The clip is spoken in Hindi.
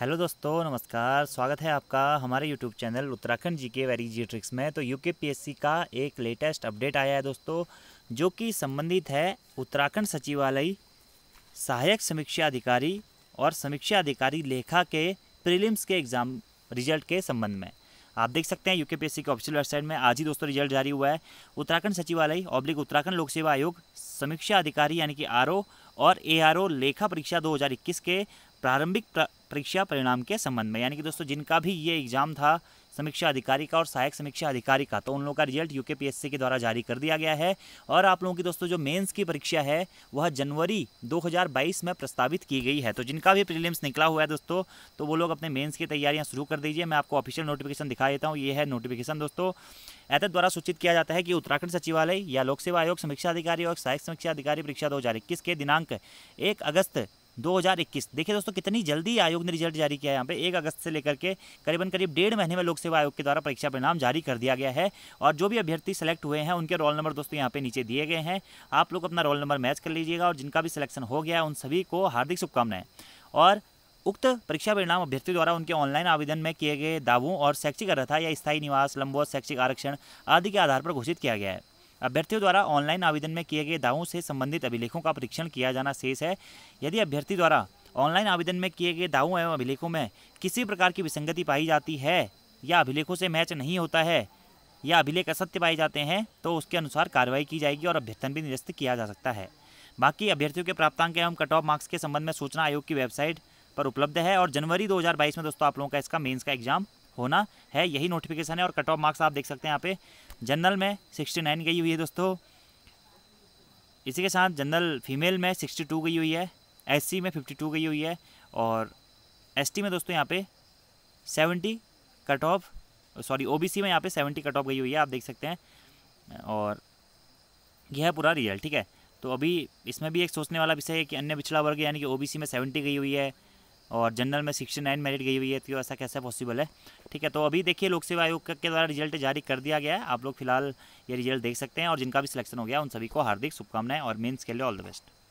हेलो दोस्तों नमस्कार स्वागत है आपका हमारे यूट्यूब चैनल उत्तराखंड जी के वेरी जी ट्रिक्स में तो यूके पीएससी का एक लेटेस्ट अपडेट आया है दोस्तों जो कि संबंधित है उत्तराखंड सचिवालय सहायक समीक्षा अधिकारी और समीक्षा अधिकारी लेखा के प्रीलिम्स के एग्ज़ाम रिजल्ट के संबंध में आप देख सकते हैं यूकेपीएससी के ऑफिशियल वेबसाइट में आज ही दोस्तों रिजल्ट जारी हुआ है उत्तराखंड सचिवालय ऑब्लिक उत्तराखंड लोक सेवा आयोग समीक्षा अधिकारी यानी कि आर और ए लेखा परीक्षा 2021 के प्रारंभिक परीक्षा परिणाम के संबंध में यानी कि दोस्तों जिनका भी ये एग्ज़ाम था समीक्षा अधिकारी का और सहायक समीक्षा अधिकारी का तो उन लोगों का रिजल्ट यूके पीएससी के द्वारा जारी कर दिया गया है और आप लोगों की दोस्तों जो मेन्स की परीक्षा है वह जनवरी 2022 में प्रस्तावित की गई है तो जिनका भी प्रीलिम्स निकला हुआ है दोस्तों तो वो लोग अपने मेन्स की तैयारियाँ शुरू कर दीजिए मैं आपको ऑफिशियल नोटिफिकेशन दिखा देता हूँ ये है नोटिफिकेशन दोस्तों ऐतद द्वारा सूचित किया जाता है कि उत्तराखंड सचिवालय या लोक सेवा आयोग समीक्षा अधिकारी और सहायक समीक्षा अधिकारी परीक्षा दो के दिनांक एक अगस्त 2021 देखिए दोस्तों कितनी जल्दी आयोग ने रिजल्ट जारी किया है यहाँ पे एक अगस्त से लेकर के करीबन करीब डेढ़ महीने में लोक सेवा आयोग के द्वारा परीक्षा परिणाम जारी कर दिया गया है और जो भी अभ्यर्थी सेलेक्ट हुए हैं उनके रोल नंबर दोस्तों यहाँ पे नीचे दिए गए हैं आप लोग अपना रोल नंबर मैच कर लीजिएगा और जिनका भी सिलेक्शन हो गया है उन सभी को हार्दिक शुभकामनाएं और उक्त परीक्षा परिणाम अभ्यर्थी द्वारा उनके ऑनलाइन आवेदन में किए गए दावों और शैक्षिक अर्था या स्थायी निवास लंबो शैक्षिक आरक्षण आदि के आधार पर घोषित किया गया है अभ्यर्थियों द्वारा ऑनलाइन आवेदन में किए गए दावों से संबंधित अभिलेखों का परीक्षण किया जाना शेष है यदि अभ्यर्थी द्वारा ऑनलाइन आवेदन में किए गए दावों एवं अभिलेखों में किसी प्रकार की विसंगति पाई जाती है या अभिलेखों से मैच नहीं होता है या अभिलेख असत्य पाए जाते हैं तो उसके अनुसार कार्रवाई की जाएगी और अभ्यर्थन भी निरस्त किया जा सकता है बाकी अभ्यर्थियों के प्राप्तांक एवं कट ऑफ मार्क्स के संबंध में सूचना आयोग की वेबसाइट पर उपलब्ध है और जनवरी 2022 में दोस्तों आप लोगों का इसका मेंस का एग्जाम होना है यही नोटिफिकेशन है और कट ऑफ मार्क्स आप देख सकते हैं यहाँ पे जनरल में सिक्सटी नाइन गई हुई है दोस्तों इसी के साथ जनरल फीमेल में सिक्सटी टू गई हुई है एस में फिफ्टी टू गई हुई है और एस में दोस्तों यहाँ पे seventy cut off sorry OBC में यहाँ पे सेवेंटी कट ऑफ गई हुई है आप देख सकते हैं और यह है पूरा रिजल्ट ठीक है तो अभी इसमें भी एक सोचने वाला विषय है कि अन्य पिछड़ा वर्ग यानी कि ओबीसी में सेवेंटी गई हुई है और जनरल में सिक्सटी नाइन मेरिट गई हुई है तो ऐसा कैसा पॉसिबल है ठीक है तो अभी देखिए लोक सेवा आयोग के द्वारा रिजल्ट जारी कर दिया गया है आप लोग फिलहाल ये रिजल्ट देख सकते हैं और जिनका भी सिलेक्शन हो गया उन सभी को हार्दिक शुभकामनाएं और मेन्स के लिए ऑल द बेस्ट